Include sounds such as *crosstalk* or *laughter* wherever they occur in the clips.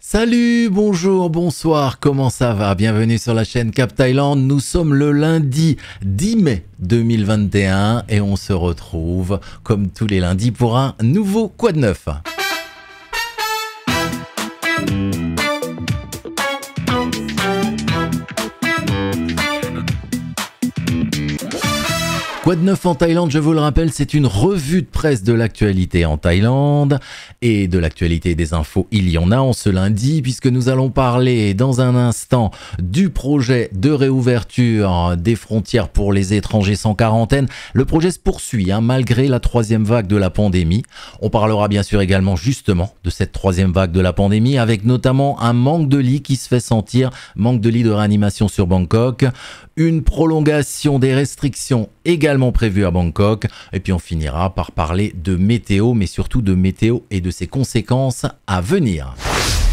Salut, bonjour, bonsoir, comment ça va Bienvenue sur la chaîne Cap Thailand. Nous sommes le lundi 10 mai 2021 et on se retrouve comme tous les lundis pour un nouveau Quoi de neuf Quoi de neuf en Thaïlande Je vous le rappelle, c'est une revue de presse de l'actualité en Thaïlande et de l'actualité des infos. Il y en a en ce lundi puisque nous allons parler dans un instant du projet de réouverture des frontières pour les étrangers sans quarantaine. Le projet se poursuit hein, malgré la troisième vague de la pandémie. On parlera bien sûr également justement de cette troisième vague de la pandémie avec notamment un manque de lits qui se fait sentir, manque de lits de réanimation sur Bangkok, une prolongation des restrictions également prévu à Bangkok. Et puis on finira par parler de météo, mais surtout de météo et de ses conséquences à venir.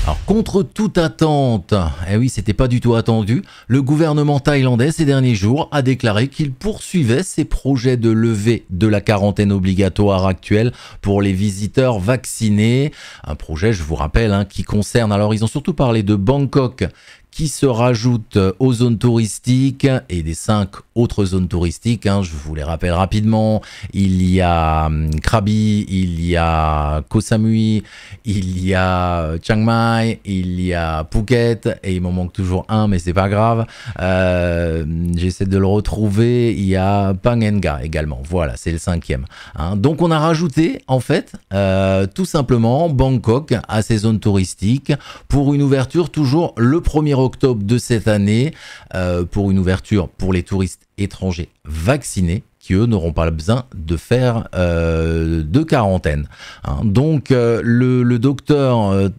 Alors, contre toute attente, et eh oui, c'était pas du tout attendu, le gouvernement thaïlandais ces derniers jours a déclaré qu'il poursuivait ses projets de levée de la quarantaine obligatoire actuelle pour les visiteurs vaccinés. Un projet, je vous rappelle, hein, qui concerne, alors ils ont surtout parlé de Bangkok qui se rajoute aux zones touristiques et des cinq autres zones touristiques. Hein, je vous les rappelle rapidement. Il y a hum, Krabi, il y a Koh Samui, il y a Chiang Mai, il y a Phuket et il m'en manque toujours un, mais c'est pas grave. Euh, j'essaie de le retrouver. Il y a Panganga également. Voilà, c'est le cinquième. Hein. Donc on a rajouté en fait euh, tout simplement Bangkok à ces zones touristiques pour une ouverture toujours le premier er octobre de cette année euh, pour une ouverture pour les touristes étrangers vaccinés qui eux n'auront pas besoin de faire euh, de quarantaine. Hein. Donc euh, le, docteur euh,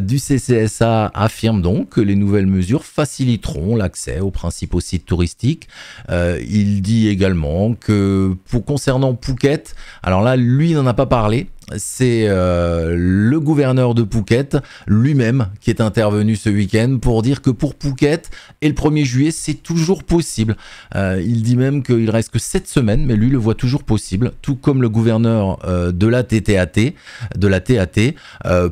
du CCSA affirme donc que les nouvelles mesures faciliteront l'accès aux principaux sites touristiques. il dit également que pour concernant Phuket, alors là lui n'en a pas parlé, c'est euh, le gouverneur de Phuket lui-même qui est intervenu ce week-end pour dire que pour Phuket et le 1er juillet, c'est toujours possible. Euh, il dit même qu'il reste que 7 semaines, mais lui le voit toujours possible, tout comme le gouverneur euh, de la TTAT. De la TAT.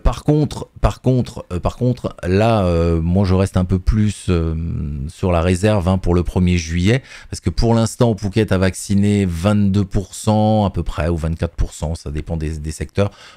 par contre, par contre, par contre, là, moi je reste un peu plus sur la réserve hein, pour le 1er juillet, parce que pour l'instant, Phuket a vacciné 22% à peu près, ou 24%, ça dépend des, des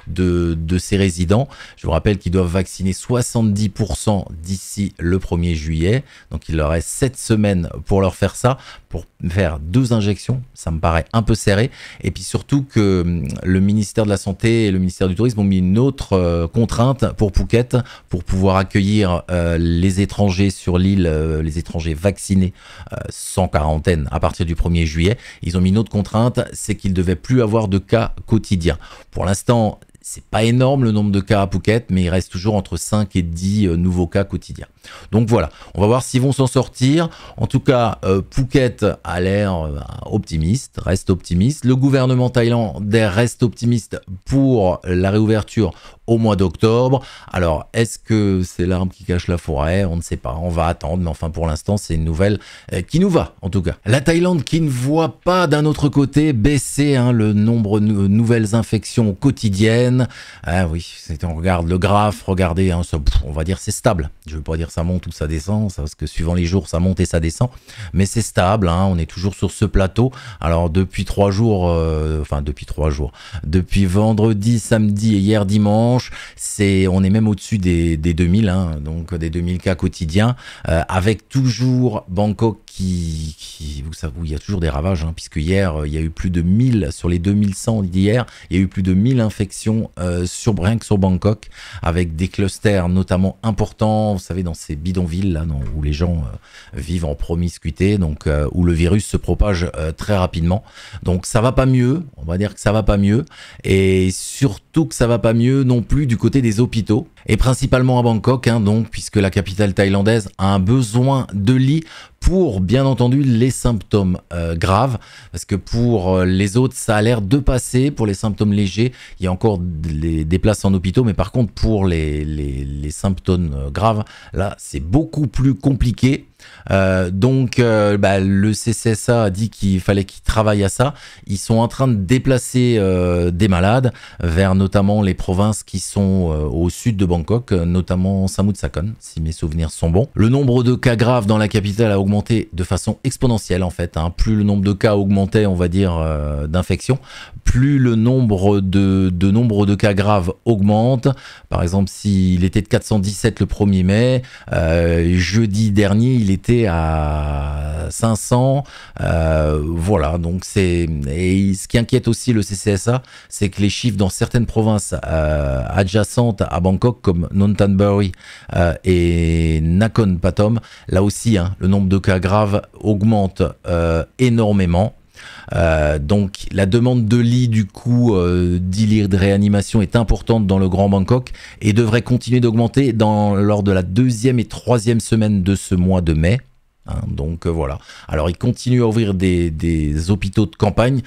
de, ses résidents. Je vous rappelle qu'ils doivent vacciner 70% d'ici le 1er juillet. Donc il leur reste 7 semaines pour leur faire ça pour faire deux injections, ça me paraît un peu serré. Et puis surtout que hum, le ministère de la Santé et le ministère du Tourisme ont mis une autre euh, contrainte pour Phuket pour pouvoir accueillir euh, les étrangers sur l'île, euh, les étrangers vaccinés sans quarantaine à partir du 1er juillet. Ils ont mis une autre contrainte, c'est qu'ils devait devaient plus avoir de cas quotidiens. Pour l'instant, c'est pas énorme le nombre de cas à Phuket, mais il reste toujours entre 5 et 10 euh, nouveaux cas quotidiens. Donc voilà, on va voir s'ils vont s'en sortir. En tout cas, euh, Phuket a l'air euh, optimiste, reste optimiste. Le gouvernement thaïlandais reste optimiste pour la réouverture au mois d'octobre. Alors, est-ce que c'est l'arbre qui cache la forêt On ne sait pas, on va attendre, mais enfin pour l'instant, c'est une nouvelle euh, qui nous va, en tout cas. La Thaïlande qui ne voit pas d'un autre côté baisser hein, le nombre de nouvelles infections quotidiennes. Ah oui, on regarde le graphe, regardez, hein, on va dire c'est stable. Je ne veux pas dire ça monte ou ça descend, parce que suivant les jours, ça monte et ça descend, mais c'est stable, hein. on est toujours sur ce plateau. Alors, depuis trois jours, euh, enfin depuis trois jours, depuis vendredi, samedi et hier dimanche, c'est, on est même au-dessus des, des 2000, hein, donc des 2000 cas quotidiens, euh, avec toujours Bangkok qui, vous savez, il y a toujours des ravages, hein, puisque hier, euh, il y a eu plus de 1000, sur les 2100 d'hier, il y a eu plus de 1000 infections euh, sur Brink, sur Bangkok, avec des clusters notamment importants, vous savez, dans ces bidonvilles, là, où les gens euh, vivent en promiscuité, donc où le virus se propage très rapidement. Donc ça va pas mieux, on va dire que ça va pas mieux, et surtout que ça va pas mieux non plus du côté des hôpitaux et principalement à Bangkok, hein, donc, puisque la capitale thaïlandaise a un besoin de lits pour, bien entendu, les symptômes euh, graves, parce que pour euh, les autres, ça a l'air de passer. Pour les symptômes légers, il y a encore des, places en hôpitaux, mais par contre, pour les, les symptômes euh, graves, là, c'est beaucoup plus compliqué. Euh, donc euh, bah, le CCSA a dit qu'il fallait qu'ils travaillent à ça. Ils sont en train de déplacer euh, des malades vers notamment les provinces qui sont au sud de Bangkok, notamment Samut-Sakon, si mes souvenirs sont bons. Le nombre de cas graves dans la capitale a augmenté de façon exponentielle en fait. Hein. Plus le nombre de cas augmentait, on va dire, d'infection, plus le nombre de, de nombre de cas graves augmente. Par exemple, s'il était de 417 le 1er mai, jeudi dernier, il est était à 500. Euh, voilà, donc c'est. Et ce qui inquiète aussi le CCSA, c'est que les chiffres dans certaines provinces euh, adjacentes à Bangkok, comme Nontanbury euh, et Nakhon Pathom, là aussi, hein, le nombre de cas graves augmente énormément. Euh, donc la demande de lits du coup 10 euh, lits de réanimation est importante dans le Grand Bangkok et devrait continuer d'augmenter lors de la deuxième et troisième semaine de ce mois de mai. Hein, donc euh, voilà. Alors ils continuent à ouvrir des, hôpitaux de campagne,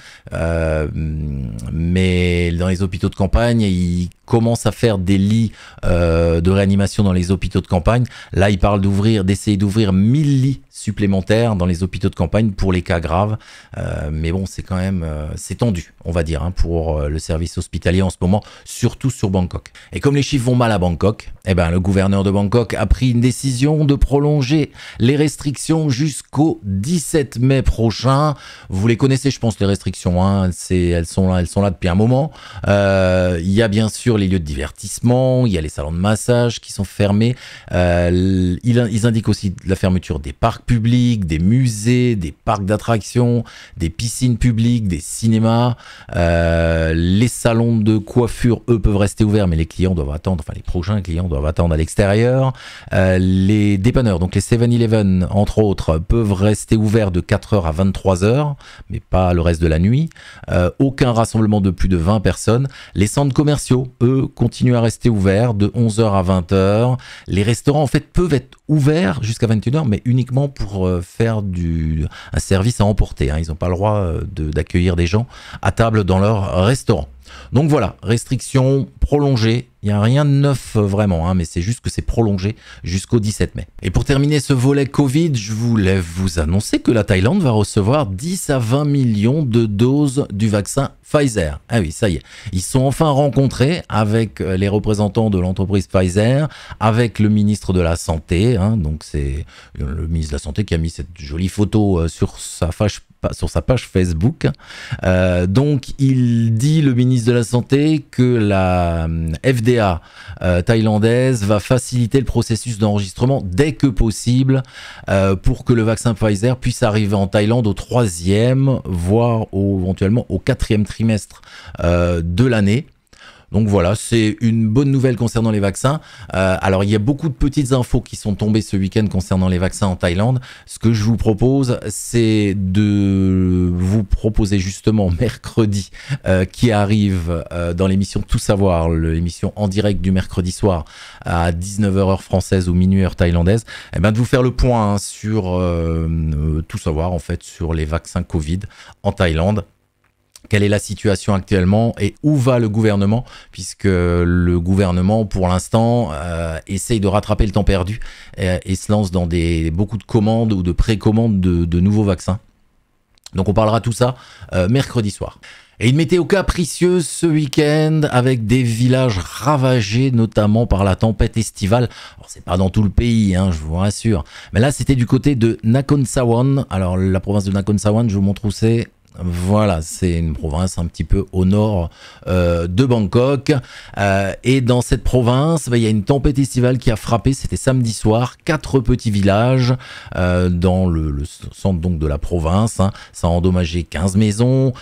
mais dans les hôpitaux de campagne, ils commencent à faire des lits de réanimation dans les hôpitaux de campagne. Là, ils parlent d'ouvrir, d'essayer d'ouvrir 1000 lits supplémentaires dans les hôpitaux de campagne pour les cas graves. Euh, mais bon, c'est quand même euh, c'est tendu, on va dire, hein, pour euh, le service hospitalier en ce moment, surtout sur Bangkok. Et comme les chiffres vont mal à Bangkok, eh ben, le gouverneur de Bangkok a pris une décision de prolonger les restrictions jusqu'au 17 mai prochain. Vous les connaissez, je pense, les restrictions. Hein. elles, sont là, elles sont là depuis un moment. Il y a bien sûr les lieux de divertissement, il y a les salons de massage qui sont fermés. ils indiquent aussi la fermeture des parcs publics, des musées, des parcs d'attractions, des piscines publiques, des cinémas. Euh, les salons de coiffure, eux, peuvent rester ouverts, mais les clients doivent attendre, enfin les prochains clients doivent attendre à l'extérieur. Euh, les dépanneurs, donc les 7-Eleven, entre autres, peuvent rester ouverts de 4h à 23h, mais pas le reste de la nuit. Euh, aucun rassemblement de plus de 20 personnes. Les centres commerciaux, eux, continuent à rester ouverts de 11h à 20h. Les restaurants, en fait, peuvent être ouverts jusqu'à 21h, mais uniquement pour euh, faire du, un service à emporter. Hein. Ils n'ont pas le droit euh, d'accueillir des gens à table dans leur restaurant. Donc voilà, restriction prolongée il n'y a rien de neuf euh, vraiment, hein, mais c'est juste que c'est prolongé jusqu'au 17 mai. Et pour terminer ce volet Covid, je voulais vous annoncer que la Thaïlande va recevoir 10 à 20 millions de doses du vaccin Pfizer. Ah oui, ça y est. Ils sont enfin rencontrés avec euh, les représentants de l'entreprise Pfizer, avec le ministre de la Santé. Hein. donc c'est euh, le ministre de la Santé qui a mis cette jolie photo sur sa page Facebook. donc, il dit, le ministre de la Santé, que la FDA euh, thaïlandaise va faciliter le processus d'enregistrement dès que possible euh, pour que le vaccin Pfizer puisse arriver en Thaïlande au troisième, voire éventuellement au quatrième trimestre euh, de l'année. Donc voilà, c'est une bonne nouvelle concernant les vaccins. Euh, alors il y a beaucoup de petites infos qui sont tombées ce week-end concernant les vaccins en Thaïlande. Ce que je vous propose, c'est de vous proposer justement *laughs* mercredi euh, qui arrive euh, dans l'émission Tout savoir, l'émission en direct du mercredi soir à 19h heure française ou minuit heure thaïlandaise, et eh bien de vous faire le point hein, sur tout savoir en fait sur les vaccins Covid en Thaïlande quelle est la situation actuellement et où va le gouvernement, puisque le gouvernement, pour l'instant, euh, essaye de rattraper le temps perdu euh, et, se lance dans des, beaucoup de commandes ou de précommandes de, nouveaux vaccins. Donc on parlera tout ça euh, mercredi soir. Et une météo capricieuse ce week-end avec des villages ravagés notamment par la tempête estivale. Alors c'est pas dans tout le pays, hein, je vous rassure. Mais là c'était du côté de Nakhon Sawan. Alors la province de Nakhon Sawan, je vous montre où c'est. Voilà, c'est une province un petit peu au nord euh, de Bangkok. Euh, et dans cette province, bah, il y a une tempête estivale qui a frappé, c'était samedi soir, quatre petits villages euh, dans le, centre donc de la province. Hein. Ça a endommagé 15 maisons.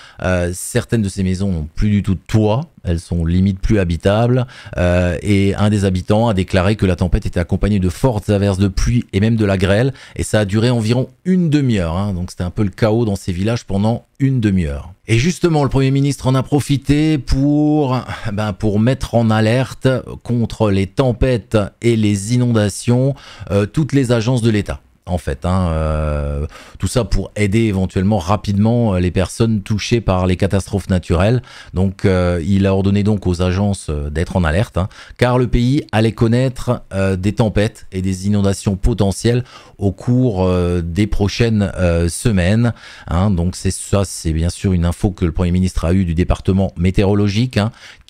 certaines de ces maisons n'ont plus du tout de toit elles sont limite plus habitables. Euh, et un des habitants a déclaré que la tempête était accompagnée de fortes averses de pluie et même de la grêle, et ça a duré environ une demi-heure. Hein. donc c'était un peu le chaos dans ces villages pendant une demi-heure. Et justement, le Premier ministre en a profité pour, ben, pour mettre en alerte contre les tempêtes et les inondations euh, toutes les agences de l'État en fait. Hein, euh, tout ça pour aider éventuellement rapidement euh, les personnes touchées par les catastrophes naturelles. Donc euh, il a ordonné donc aux agences d'être en alerte, hein, car le pays allait connaître des tempêtes et des inondations potentielles au cours des prochaines semaines. Hein. donc c'est ça, c'est bien sûr une info que le Premier ministre a eue du département météorologique,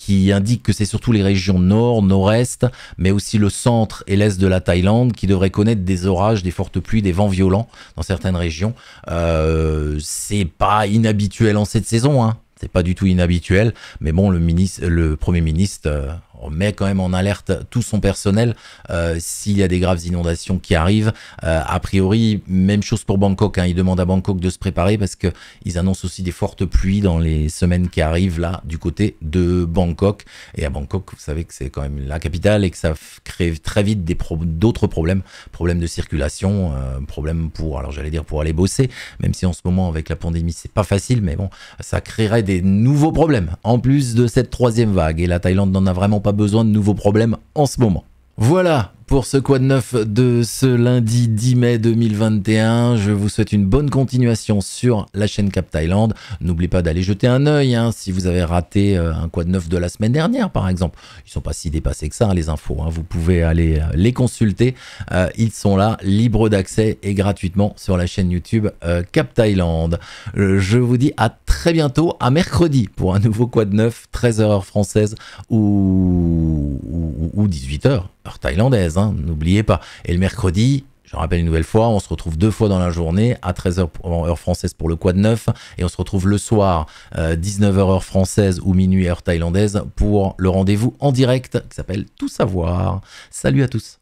qui indique que c'est surtout les régions nord, nord-est, mais aussi le centre et l'est de la Thaïlande qui devraient connaître des orages, des fortes pluies, des vents violents dans certaines régions. Euh, c'est pas inhabituel en cette saison, hein. C'est pas du tout inhabituel, mais bon, le, ministre, le Premier ministre euh, on met quand même en alerte tout son personnel euh, s'il y a des graves inondations qui arrivent. Euh, a priori, même chose pour Bangkok. Il hein. ils demandent à Bangkok de se préparer parce qu'ils annoncent aussi des fortes pluies dans les semaines qui arrivent là du côté de Bangkok. Et à Bangkok, vous savez que c'est quand même la capitale et que ça crée très vite d'autres problèmes, problèmes de circulation, euh, problèmes pour, alors j'allais dire pour aller bosser, même si en ce moment avec la pandémie c'est pas facile, mais bon, ça créerait des nouveaux problèmes en plus de cette troisième vague. Et la Thaïlande n'en a vraiment pas besoin de nouveaux problèmes en ce moment. Voilà pour ce Quad neuf de ce lundi 10 mai 2021. Je vous souhaite une bonne continuation sur la chaîne Cap Thailand. N'oubliez pas d'aller jeter un œil hein, si vous avez raté euh, un Quad 9 de la semaine dernière, par exemple. Ils sont pas si dépassés que ça, hein, les infos. Hein. Vous pouvez aller euh, les consulter. Euh, ils sont là, libres d'accès et gratuitement sur la chaîne YouTube Cap Thailand. je vous dis à très bientôt, à mercredi, pour un nouveau Quad 9, 13h française ou ou 18h, heure thaïlandaise, hein, n'oubliez pas. Et le mercredi, je rappelle une nouvelle fois, on se retrouve deux fois dans la journée, à 13h heure française pour le quad 9, et on se retrouve le soir, 19h euh, heure française ou minuit heure thaïlandaise, pour le rendez-vous en direct qui s'appelle Tout savoir. Salut à tous.